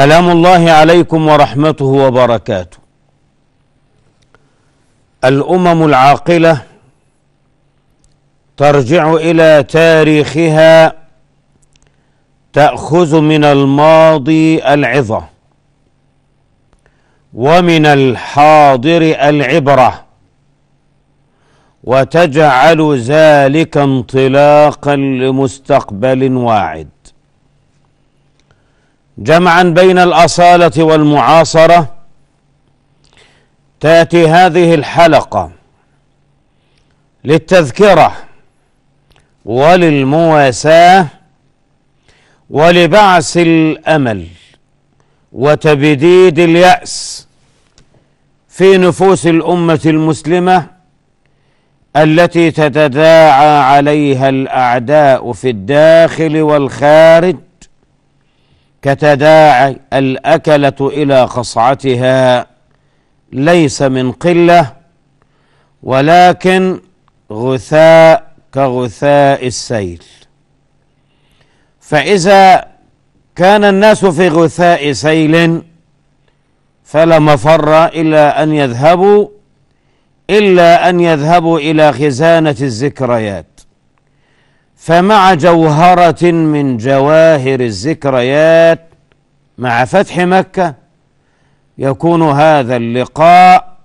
سلام الله عليكم ورحمته وبركاته الامم العاقله ترجع الى تاريخها تاخذ من الماضي العظه ومن الحاضر العبره وتجعل ذلك انطلاقا لمستقبل واعد جمعا بين الأصالة والمعاصرة تأتي هذه الحلقة للتذكرة وللمواساة ولبعث الأمل وتبديد اليأس في نفوس الأمة المسلمة التي تتداعى عليها الأعداء في الداخل والخارج كتداعي الأكلة إلى خصعتها ليس من قلة ولكن غثاء كغثاء السيل فإذا كان الناس في غثاء سيل فلا مفر إلا أن يذهبوا إلا أن يذهبوا إلى خزانة الذكريات فمع جوهرة من جواهر الذكريات مع فتح مكة يكون هذا اللقاء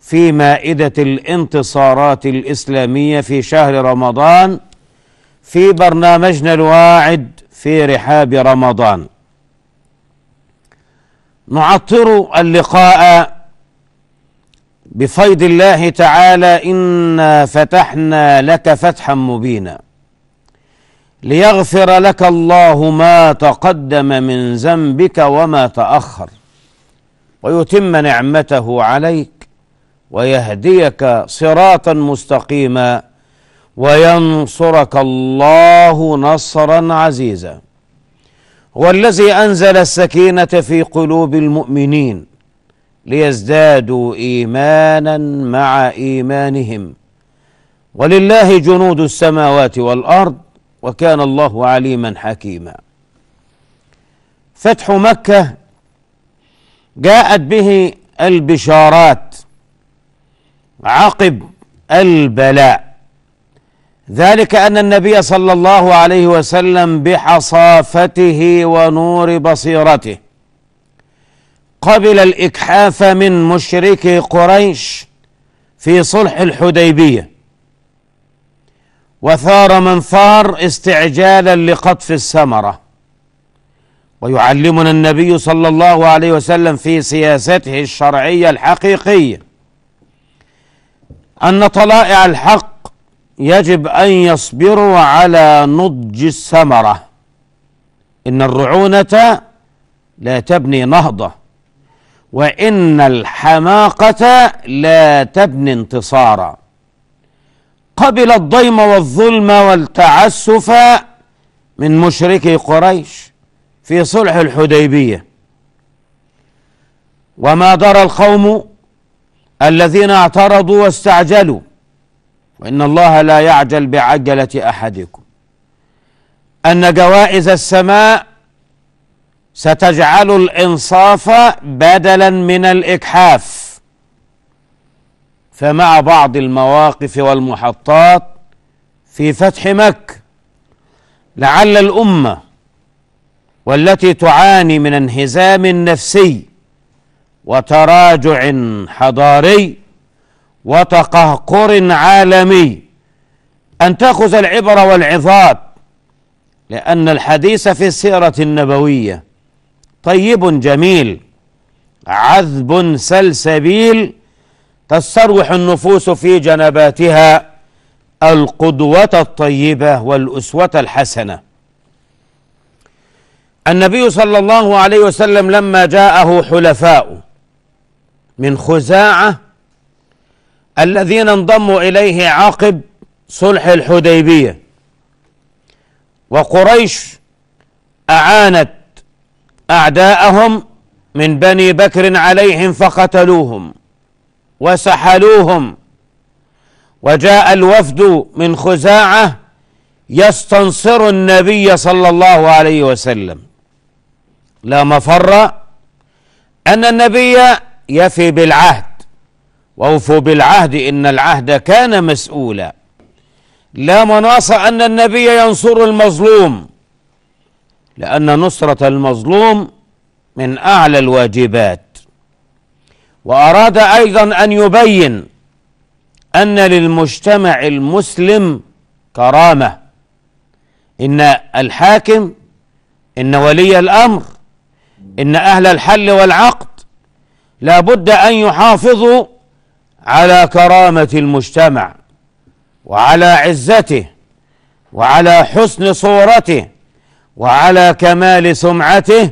في مائدة الانتصارات الإسلامية في شهر رمضان في برنامجنا الواعد في رحاب رمضان نعطر اللقاء بفيض الله تعالى إنا فتحنا لك فتحا مبينا ليغفر لك الله ما تقدم من ذنبك وما تاخر ويتم نعمته عليك ويهديك صراطا مستقيما وينصرك الله نصرا عزيزا هو الذي انزل السكينه في قلوب المؤمنين ليزدادوا ايمانا مع ايمانهم ولله جنود السماوات والارض وكان الله عليما حكيما فتح مكه جاءت به البشارات عقب البلاء ذلك ان النبي صلى الله عليه وسلم بحصافته ونور بصيرته قبل الاكحاف من مشركي قريش في صلح الحديبيه وثار من ثار استعجالا لقطف الثمره ويعلمنا النبي صلى الله عليه وسلم في سياسته الشرعيه الحقيقيه ان طلائع الحق يجب ان يصبروا على نضج الثمره ان الرعونه لا تبني نهضه وان الحماقه لا تبني انتصارا قبل الضيم والظلم والتعسف من مشركي قريش في صلح الحديبية وما درى القوم الذين اعترضوا واستعجلوا وإن الله لا يعجل بعجلة أحدكم أن جوائز السماء ستجعل الإنصاف بدلا من الاكحاف فمع بعض المواقف والمحطات في فتح مكة لعل الأمة والتي تعاني من انهزام نفسي وتراجع حضاري وتقهقر عالمي أن تأخذ العبر والعظات لأن الحديث في السيرة النبوية طيب جميل عذب سلسبيل تستروح النفوس في جنباتها القدوة الطيبة والأسوة الحسنة النبي صلى الله عليه وسلم لما جاءه حلفاء من خزاعة الذين انضموا إليه عقب صلح الحديبية وقريش أعانت أعداءهم من بني بكر عليهم فقتلوهم وسحلوهم وجاء الوفد من خزاعة يستنصر النبي صلى الله عليه وسلم لا مفر أن النبي يفي بالعهد وأوفوا بالعهد إن العهد كان مسؤولا لا مناص أن النبي ينصر المظلوم لأن نصرة المظلوم من أعلى الواجبات وأراد أيضا أن يبين أن للمجتمع المسلم كرامة إن الحاكم إن ولي الأمر إن أهل الحل والعقد لابد أن يحافظوا على كرامة المجتمع وعلى عزته وعلى حسن صورته وعلى كمال سمعته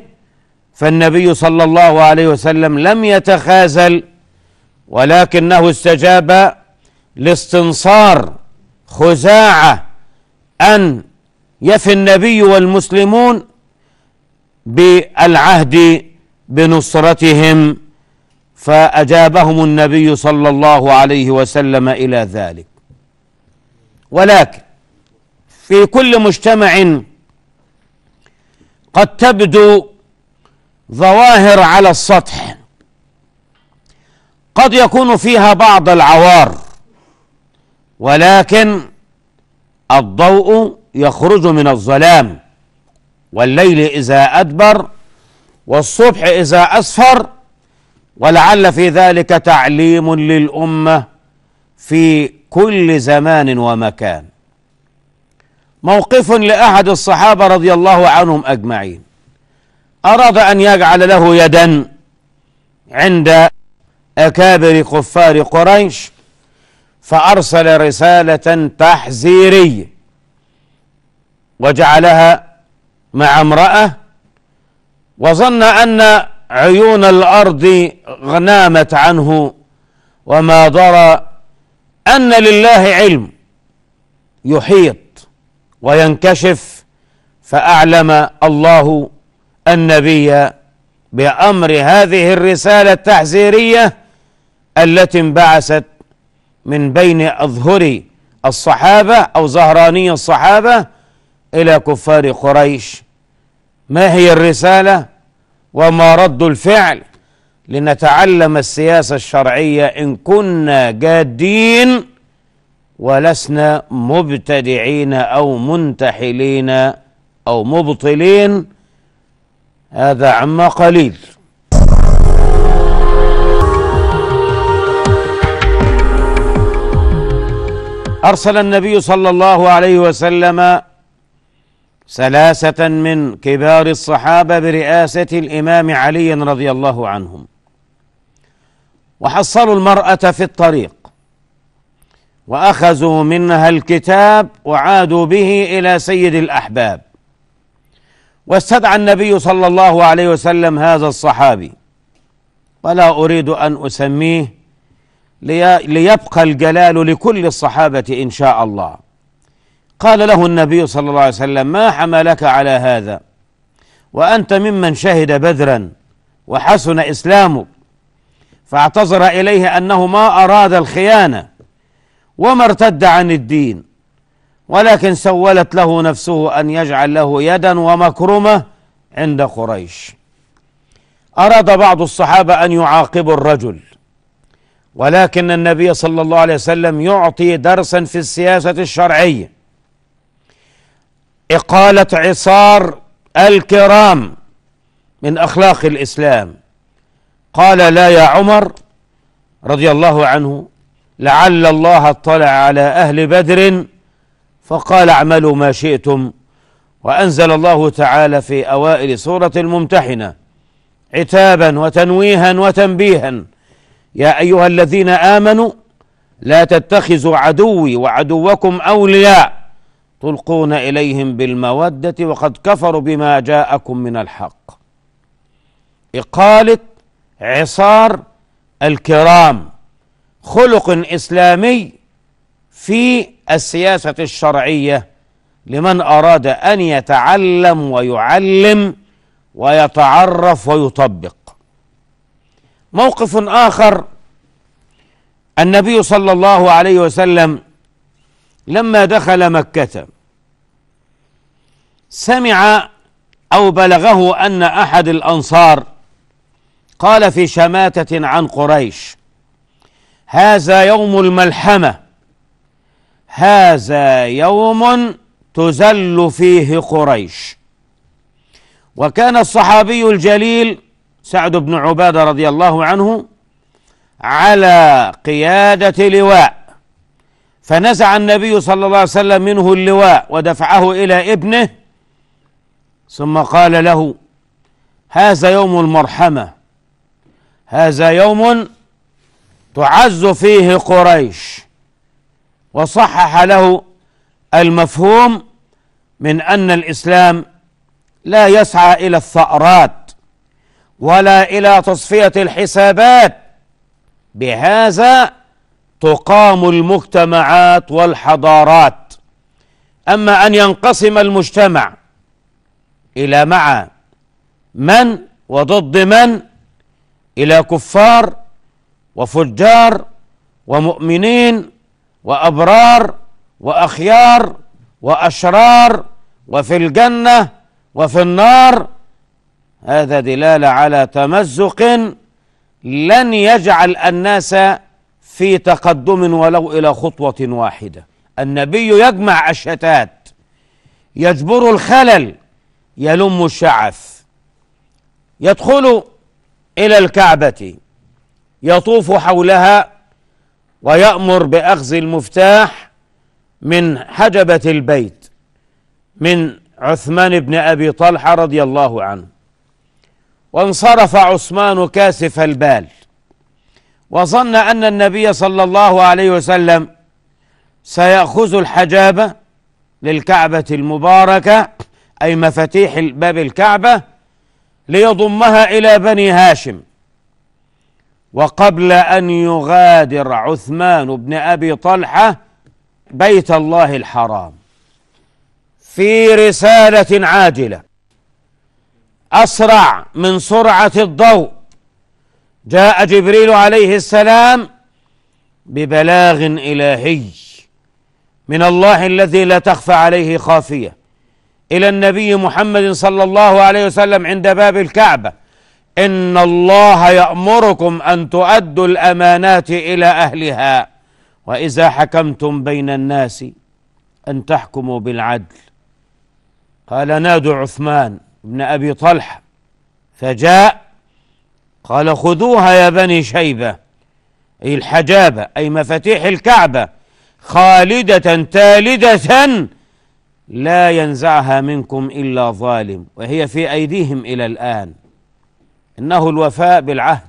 فالنبي صلى الله عليه وسلم لم يتخاذل ولكنه استجاب لاستنصار خزاعه ان يفي النبي والمسلمون بالعهد بنصرتهم فاجابهم النبي صلى الله عليه وسلم الى ذلك ولكن في كل مجتمع قد تبدو ظواهر على السطح قد يكون فيها بعض العوار ولكن الضوء يخرج من الظلام والليل إذا أدبر والصبح إذا أسفر ولعل في ذلك تعليم للأمة في كل زمان ومكان موقف لأحد الصحابة رضي الله عنهم أجمعين أراد أن يجعل له يدا عند أكابر كفار قريش فأرسل رسالة تحذيرية وجعلها مع امرأة وظن أن عيون الأرض غنامت عنه وما درى أن لله علم يحيط وينكشف فأعلم الله النبي بأمر هذه الرسالة التحذيرية التي انبعثت من بين أظهر الصحابة أو ظهراني الصحابة إلى كفار قريش ما هي الرسالة وما رد الفعل لنتعلم السياسة الشرعية إن كنا جادين ولسنا مبتدعين أو منتحلين أو مبطلين هذا عما قليل أرسل النبي صلى الله عليه وسلم ثلاثة من كبار الصحابة برئاسة الإمام علي رضي الله عنهم وحصلوا المرأة في الطريق وأخذوا منها الكتاب وعادوا به إلى سيد الأحباب واستدعى النبي صلى الله عليه وسلم هذا الصحابي ولا أريد أن أسميه ليبقى الجلال لكل الصحابة إن شاء الله قال له النبي صلى الله عليه وسلم ما حملك على هذا وأنت ممن شهد بدرا وحسن إسلامك فاعتذر إليه أنه ما أراد الخيانة وما ارتد عن الدين ولكن سولت له نفسه أن يجعل له يدا ومكرمة عند قريش أراد بعض الصحابة أن يعاقبوا الرجل ولكن النبي صلى الله عليه وسلم يعطي درسا في السياسة الشرعية إقالة عصار الكرام من أخلاق الإسلام قال لا يا عمر رضي الله عنه لعل الله اطلع على أهل بدر فقال اعملوا ما شئتم وانزل الله تعالى في اوائل سوره الممتحنه عتابا وتنويها وتنبيها يا ايها الذين امنوا لا تتخذوا عدوي وعدوكم اولياء تلقون اليهم بالموده وقد كفروا بما جاءكم من الحق اقاله عصار الكرام خلق اسلامي في السياسة الشرعية لمن أراد أن يتعلم ويعلم ويتعرف ويطبق موقف آخر النبي صلى الله عليه وسلم لما دخل مكة سمع أو بلغه أن أحد الأنصار قال في شماتة عن قريش هذا يوم الملحمة هذا يوم تزل فيه قريش وكان الصحابي الجليل سعد بن عبادة رضي الله عنه على قيادة لواء فنزع النبي صلى الله عليه وسلم منه اللواء ودفعه إلى ابنه ثم قال له هذا يوم المرحمة هذا يوم تعز فيه قريش وصحح له المفهوم من أن الإسلام لا يسعى إلى الثأرات ولا إلى تصفية الحسابات بهذا تقام المجتمعات والحضارات أما أن ينقسم المجتمع إلى مع من وضد من إلى كفار وفجار ومؤمنين وأبرار وأخيار وأشرار وفي الجنة وفي النار هذا دلالة على تمزق لن يجعل الناس في تقدم ولو إلى خطوة واحدة النبي يجمع الشتات يجبر الخلل يلم الشعث يدخل إلى الكعبة يطوف حولها ويأمر بأخذ المفتاح من حجبة البيت من عثمان بن أبي طلحة رضي الله عنه وانصرف عثمان كاسف البال وظن أن النبي صلى الله عليه وسلم سيأخذ الحجابة للكعبة المباركة أي مفاتيح باب الكعبة ليضمها إلى بني هاشم وقبل أن يغادر عثمان بن أبي طلحة بيت الله الحرام في رسالة عاجله أسرع من سرعة الضوء جاء جبريل عليه السلام ببلاغ إلهي من الله الذي لا تخفى عليه خافية إلى النبي محمد صلى الله عليه وسلم عند باب الكعبة إن الله يأمركم أن تؤدوا الأمانات إلى أهلها وإذا حكمتم بين الناس أن تحكموا بالعدل قال نادوا عثمان بن أبي طلحة فجاء قال خذوها يا بني شيبة أي الحجابة أي مفاتيح الكعبة خالدة تالدة لا ينزعها منكم إلا ظالم وهي في أيديهم إلى الآن إنه الوفاء بالعهد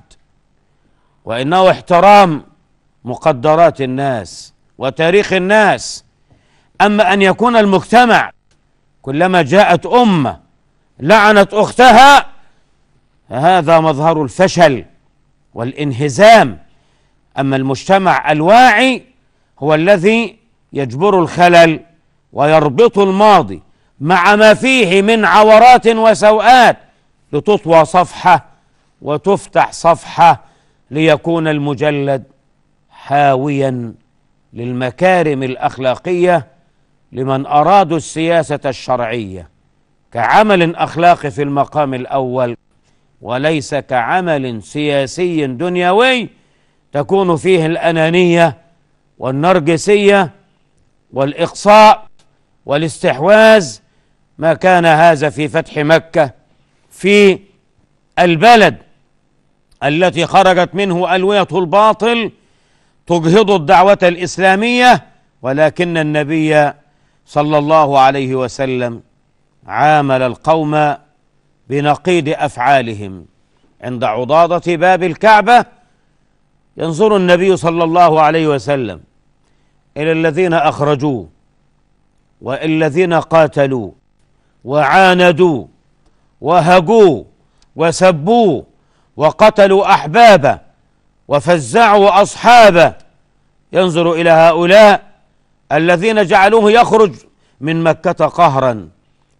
وإنه احترام مقدرات الناس وتاريخ الناس أما أن يكون المجتمع كلما جاءت أمة لعنت أختها فهذا مظهر الفشل والانهزام أما المجتمع الواعي هو الذي يجبر الخلل ويربط الماضي مع ما فيه من عورات وسوءات لتطوى صفحة وتفتح صفحة ليكون المجلد حاويا للمكارم الأخلاقية لمن أرادوا السياسة الشرعية كعمل أخلاقي في المقام الأول وليس كعمل سياسي دنيوي تكون فيه الأنانية والنرجسية والإقصاء والاستحواذ ما كان هذا في فتح مكة في البلد التي خرجت منه ألوية الباطل تجهض الدعوة الإسلامية ولكن النبي صلى الله عليه وسلم عامل القوم بنقيض أفعالهم عند عضاضة باب الكعبة ينظر النبي صلى الله عليه وسلم إلى الذين أخرجوه الذين قاتلوا وعاندوا وهجوه وسبوه وقتلوا أحبابه وفزعوا أصحابه ينظر إلى هؤلاء الذين جعلوه يخرج من مكة قهرا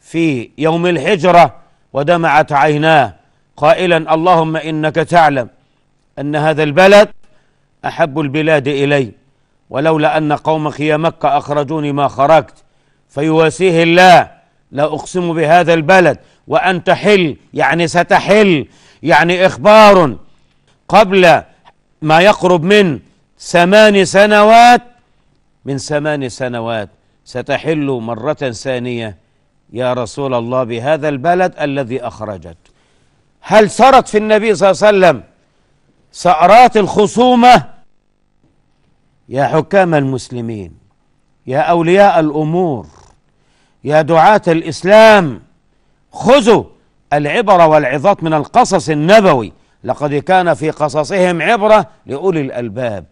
في يوم الهجره ودمعت عيناه قائلا اللهم إنك تعلم أن هذا البلد أحب البلاد إلي ولولا أن قومك يا مكة أخرجوني ما خرجت فيواسيه الله لا أقسم بهذا البلد وان تحل يعني ستحل يعني إخبار قبل ما يقرب من ثمان سنوات من ثمان سنوات ستحل مرة ثانية يا رسول الله بهذا البلد الذي أخرجت هل سرت في النبي صلى الله عليه وسلم سأرات الخصومة يا حكام المسلمين يا أولياء الأمور يا دعاة الإسلام خذوا العبر والعظات من القصص النبوي لقد كان في قصصهم عبرة لأولي الألباب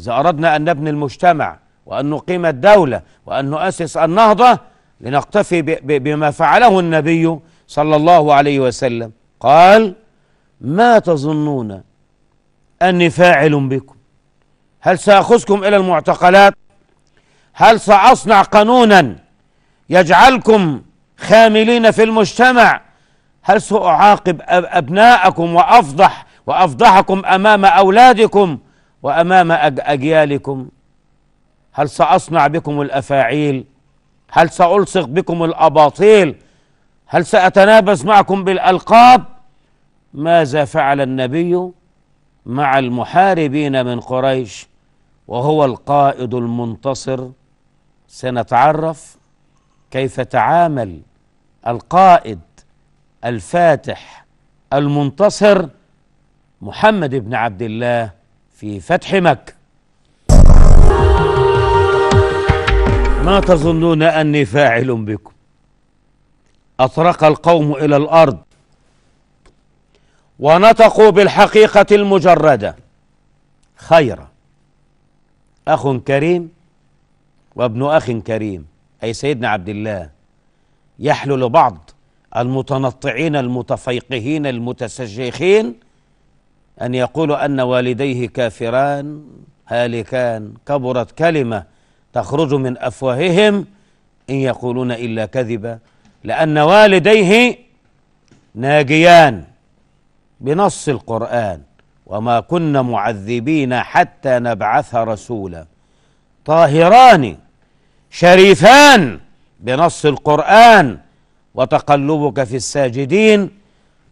إذا أردنا أن نبني المجتمع وأن نقيم الدولة وأن نؤسس النهضة لنقتفي بما فعله النبي صلى الله عليه وسلم قال ما تظنون أني فاعل بكم هل سأخذكم إلى المعتقلات هل سأصنع قانونا يجعلكم خاملين في المجتمع هل سأعاقب أبناءكم وأفضح وأفضحكم أمام أولادكم وأمام أجيالكم هل سأصنع بكم الأفاعيل هل سألصق بكم الأباطيل هل سأتنابز معكم بالألقاب ماذا فعل النبي مع المحاربين من قريش وهو القائد المنتصر سنتعرف كيف تعامل القائد الفاتح المنتصر محمد بن عبد الله في فتح مكة ما تظنون أني فاعل بكم أطرق القوم إلى الأرض ونطقوا بالحقيقة المجردة خيرا أخ كريم وابن أخ كريم أي سيدنا عبد الله يحلو لبعض المتنطعين المتفيقهين المتسجخين ان يقولوا ان والديه كافران هالكان كبرت كلمه تخرج من افواههم ان يقولون الا كذبا لان والديه ناجيان بنص القران وما كنا معذبين حتى نبعث رسولا طاهران شريفان بنص القران وتقلبك في الساجدين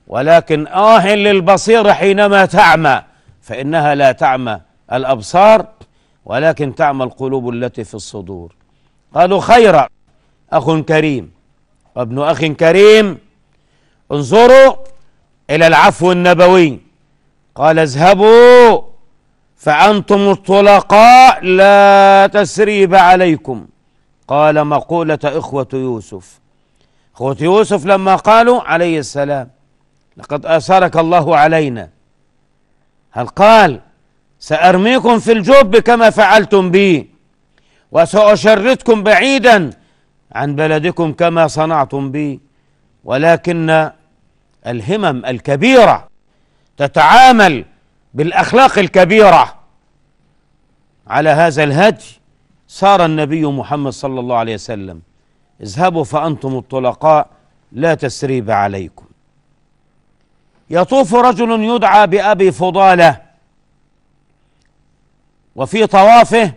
ولكن آه للبصير حينما تعمى فإنها لا تعمى الأبصار ولكن تعمى القلوب التي في الصدور قالوا خيرا أخ كريم وابن أخ كريم انظروا إلى العفو النبوي قال اذهبوا فأنتم الطلقاء لا تسريب عليكم قال مقولة إخوة يوسف اخوة يوسف لما قالوا عليه السلام لقد اثرك الله علينا هل قال سارميكم في الجب كما فعلتم بي وساشردكم بعيدا عن بلدكم كما صنعتم بي ولكن الهمم الكبيره تتعامل بالاخلاق الكبيره على هذا الهدي صار النبي محمد صلى الله عليه وسلم اذهبوا فأنتم الطلقاء لا تسريب عليكم يطوف رجل يدعى بأبي فضالة وفي طوافه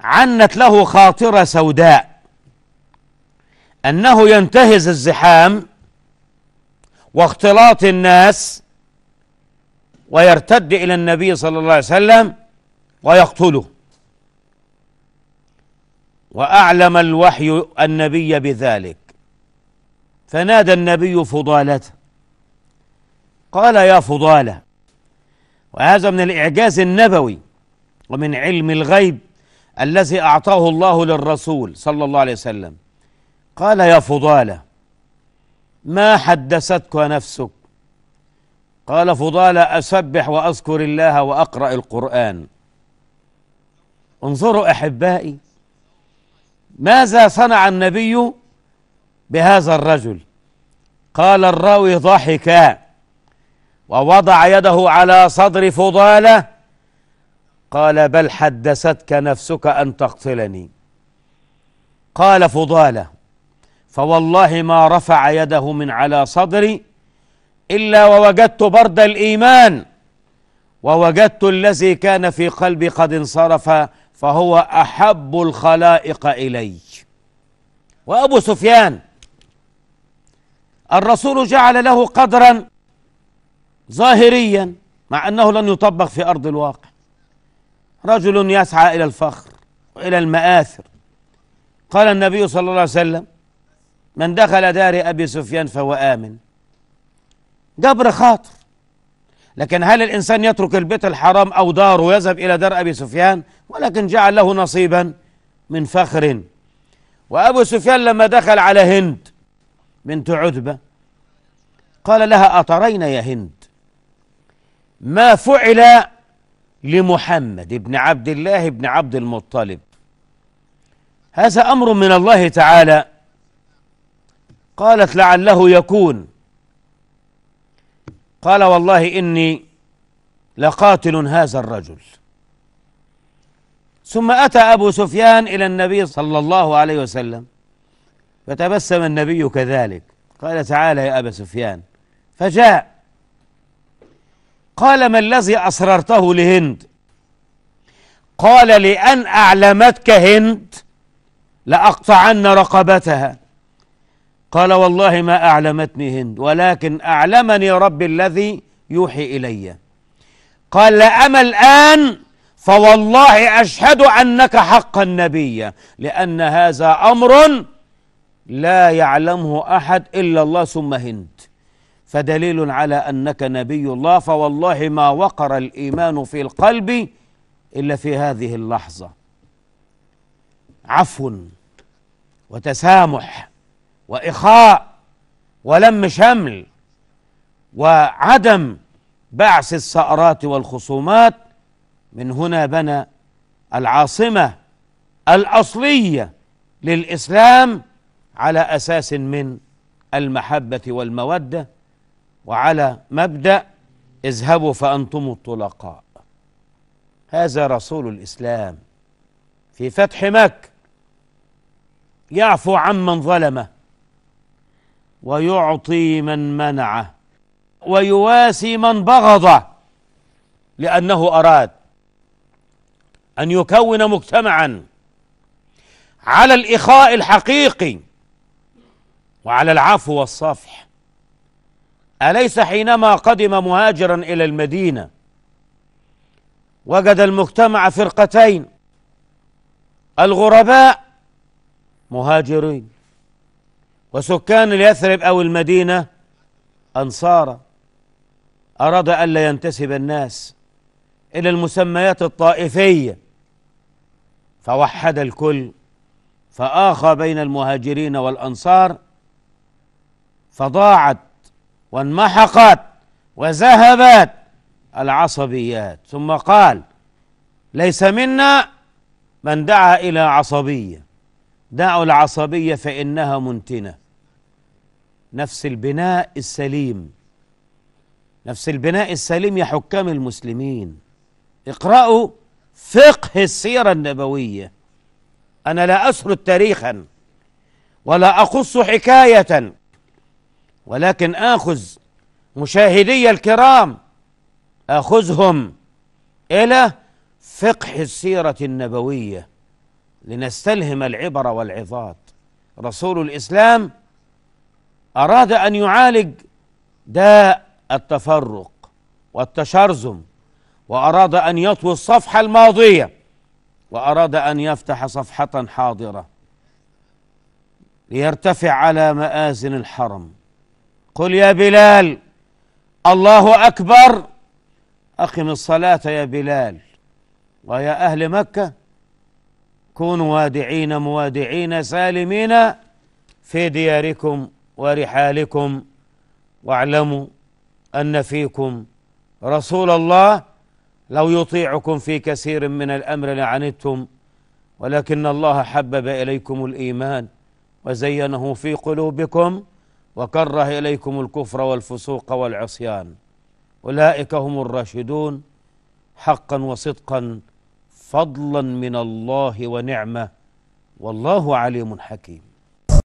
عنت له خاطرة سوداء أنه ينتهز الزحام واختلاط الناس ويرتد إلى النبي صلى الله عليه وسلم ويقتله وأعلم الوحي النبي بذلك فنادى النبي فضالته قال يا فضالة وهذا من الإعجاز النبوي ومن علم الغيب الذي أعطاه الله للرسول صلى الله عليه وسلم قال يا فضالة ما حدثتك نفسك قال فضالة أسبح وأذكر الله وأقرأ القرآن انظروا أحبائي ماذا صنع النبي بهذا الرجل قال الراوي ضحكا ووضع يده على صدر فضالة قال بل حدثتك نفسك أن تقتلني قال فضالة فوالله ما رفع يده من على صدري إلا ووجدت برد الإيمان ووجدت الذي كان في قلبي قد انصرف فهو أحب الخلائق إلي وأبو سفيان الرسول جعل له قدرا ظاهريا مع أنه لن يطبق في أرض الواقع رجل يسعى إلى الفخر وإلى المآثر قال النبي صلى الله عليه وسلم من دخل دار أبي سفيان فهو آمن جبر خاطر لكن هل الإنسان يترك البيت الحرام أو داره ويذهب إلى دار أبي سفيان ولكن جعل له نصيبا من فخر وأبو سفيان لما دخل على هند بنت عتبة قال لها أترين يا هند ما فعل لمحمد بن عبد الله بن عبد المطلب هذا أمر من الله تعالى قالت لعله يكون قال والله إني لقاتل هذا الرجل ثم أتى أبو سفيان إلى النبي صلى الله عليه وسلم فتبسم النبي كذلك قال تعالى يا أبا سفيان فجاء قال ما الذي أسررته لهند قال لأن أعلمتك هند لأقطعن رقبتها قال والله ما أعلمتني هند ولكن أعلمني ربي الذي يوحي إلي قال لأما الآن فوالله أشهد أنك حقا النبي لأن هذا أمر لا يعلمه أحد إلا الله ثم هند فدليل على أنك نبي الله فوالله ما وقر الإيمان في القلب إلا في هذه اللحظة عفو وتسامح وإخاء ولم شمل وعدم بعث الثأرات والخصومات من هنا بنى العاصمة الأصلية للإسلام على أساس من المحبة والمودة وعلى مبدأ اذهبوا فأنتم الطلقاء هذا رسول الإسلام في فتح مكة يعفو عمن ظلمه ويعطي من منعه ويواسي من بغضه لأنه أراد أن يكون مجتمعا على الإخاء الحقيقي وعلى العفو والصفح أليس حينما قدم مهاجرا إلى المدينة وجد المجتمع فرقتين الغرباء مهاجرين وسكان اليثرب أو المدينة أنصارا أراد ألا ينتسب الناس إلى المسميات الطائفية فوحد الكل فآخى بين المهاجرين والأنصار فضاعت وانمحقت وذهبت العصبيات ثم قال ليس منا من دعا إلى عصبية دعوا العصبية فإنها منتنة نفس البناء السليم نفس البناء السليم يا حكام المسلمين اقرأوا فقه السيرة النبوية أنا لا أسرد تاريخا ولا أقص حكاية ولكن آخذ مشاهدي الكرام آخذهم إلى فقه السيرة النبوية لنستلهم العبر والعظات رسول الإسلام أراد أن يعالج داء التفرق والتشرذم وأراد أن يطوي الصفحة الماضية وأراد أن يفتح صفحة حاضرة ليرتفع على مآزن الحرم قل يا بلال الله أكبر أقم الصلاة يا بلال ويا أهل مكة كونوا وادعين موادعين سالمين في دياركم ورحالكم واعلموا أن فيكم رسول الله لو يطيعكم في كثير من الأمر لعنتم ولكن الله حبب إليكم الإيمان وزينه في قلوبكم وكره إليكم الكفر والفسوق والعصيان أولئك هم الراشدون حقا وصدقا فضلا من الله ونعمه والله عليم حكيم